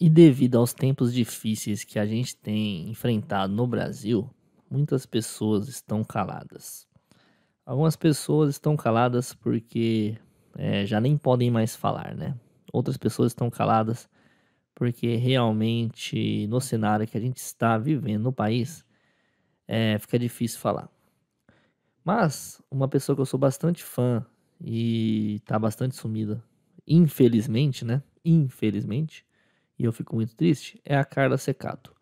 E devido aos tempos difíceis que a gente tem enfrentado no Brasil, muitas pessoas estão caladas. Algumas pessoas estão caladas porque é, já nem podem mais falar, né? Outras pessoas estão caladas porque realmente no cenário que a gente está vivendo no país é, fica difícil falar. Mas uma pessoa que eu sou bastante fã e está bastante sumida, infelizmente, né? Infelizmente, e eu fico muito triste, é a Carla Secato.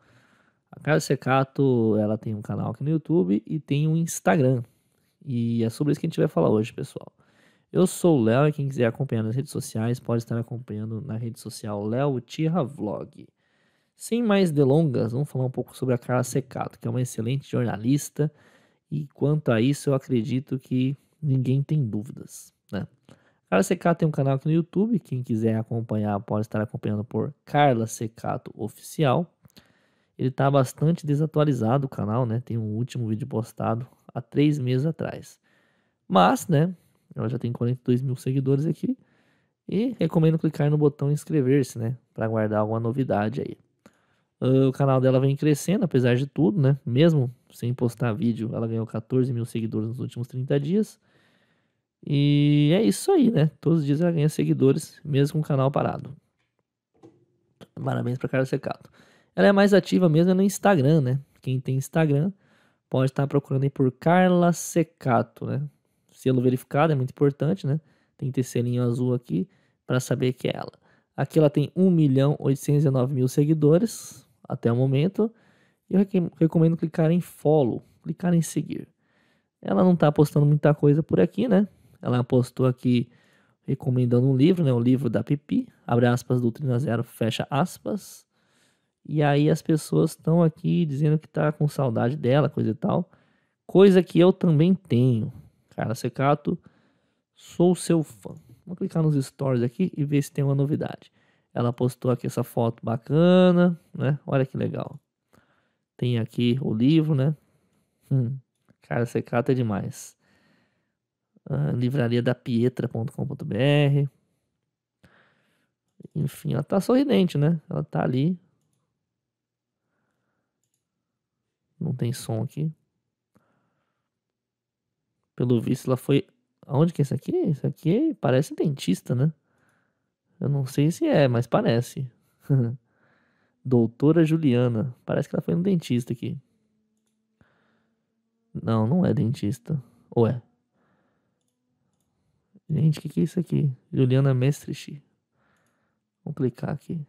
A Carla Secato, ela tem um canal aqui no YouTube e tem um Instagram. E é sobre isso que a gente vai falar hoje, pessoal. Eu sou o Léo e quem quiser acompanhar nas redes sociais pode estar acompanhando na rede social Léo Tira Vlog. Sem mais delongas, vamos falar um pouco sobre a Carla Secato, que é uma excelente jornalista e quanto a isso eu acredito que ninguém tem dúvidas, né? Carla Secato tem um canal aqui no YouTube, quem quiser acompanhar pode estar acompanhando por Carla Secato Oficial. Ele está bastante desatualizado o canal, né? Tem um último vídeo postado há três meses atrás. Mas, né? Ela já tem 42 mil seguidores aqui. E recomendo clicar no botão inscrever-se, né? Para guardar alguma novidade aí. Ah, o canal dela vem crescendo, apesar de tudo, né? Mesmo sem postar vídeo, ela ganhou 14 mil seguidores nos últimos 30 dias. E é isso aí, né? Todos os dias ela ganha seguidores, mesmo com o canal parado. Parabéns para Carla Secato. Ela é mais ativa mesmo no Instagram, né? Quem tem Instagram pode estar procurando aí por Carla Secato, né? Selo verificado é muito importante, né? Tem que ter selinho azul aqui para saber que é ela. Aqui ela tem 1 milhão 809 mil seguidores até o momento. eu recomendo clicar em follow, clicar em seguir. Ela não tá postando muita coisa por aqui, né? Ela postou aqui recomendando um livro, né? O livro da Pipi, abre aspas, Doutrina Zero, fecha aspas. E aí as pessoas estão aqui dizendo que tá com saudade dela, coisa e tal. Coisa que eu também tenho. Cara, Secato, sou seu fã. Vou clicar nos stories aqui e ver se tem uma novidade. Ela postou aqui essa foto bacana, né? Olha que legal. Tem aqui o livro, né? Hum, cara, Secato é demais. Uh, livrariadapietra.com.br. Enfim, ela tá sorridente, né? Ela tá ali. Não tem som aqui. Pelo visto, ela foi. Aonde que é isso aqui? Isso aqui parece dentista, né? Eu não sei se é, mas parece. Doutora Juliana. Parece que ela foi no dentista aqui. Não, não é dentista. Ou é? Gente, o que, que é isso aqui? Juliana Mestrich. Vamos clicar aqui.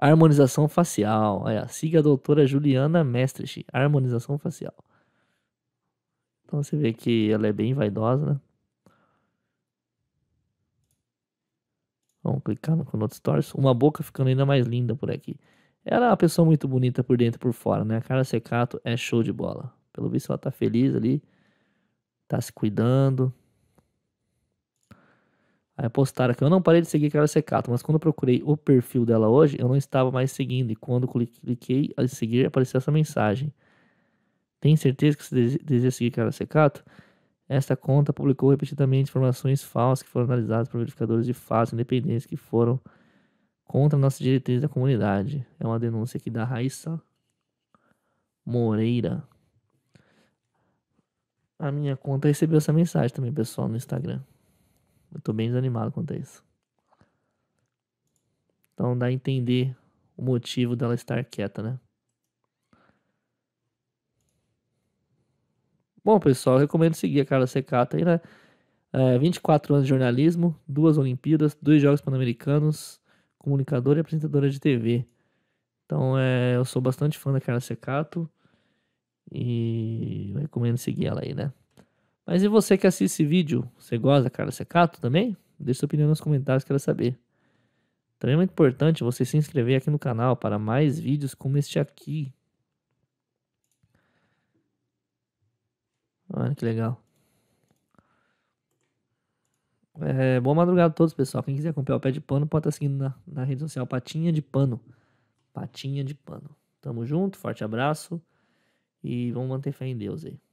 Harmonização facial. Olha, siga a doutora Juliana Mestrich. Harmonização facial. Então você vê que ela é bem vaidosa, né? Vamos clicar no Conot Stories. Uma boca ficando ainda mais linda por aqui. Ela é uma pessoa muito bonita por dentro e por fora, né? A cara Secato é show de bola. Pelo visto ela tá feliz ali. Tá se cuidando. Aí postaram que eu não parei de seguir Carla Secato, mas quando procurei o perfil dela hoje, eu não estava mais seguindo. E quando cliquei a seguir, apareceu essa mensagem. Tem certeza que você deseja seguir Carla Secato? Esta conta publicou repetidamente informações falsas que foram analisadas por verificadores de fatos independentes que foram contra a nossa diretriz da comunidade. É uma denúncia aqui da Raíssa Moreira. A minha conta recebeu essa mensagem também, pessoal, no Instagram. Eu tô bem desanimado quanto a isso. Então dá a entender o motivo dela estar quieta, né? Bom, pessoal, eu recomendo seguir a Carla Secata aí, né? É, 24 anos de jornalismo, duas Olimpíadas, dois Jogos Pan-Americanos, comunicadora e apresentadora de TV. Então, é, eu sou bastante fã da Carla Secato e recomendo seguir ela aí, né? Mas e você que assiste esse vídeo? Você gosta, cara? Você é cato também? Deixe sua opinião nos comentários, quero saber. Também é muito importante você se inscrever aqui no canal para mais vídeos como este aqui. Olha que legal. É, boa madrugada a todos, pessoal. Quem quiser comprar o pé de pano pode estar tá seguindo na, na rede social Patinha de Pano. Patinha de Pano. Tamo junto, forte abraço e vamos manter fé em Deus aí.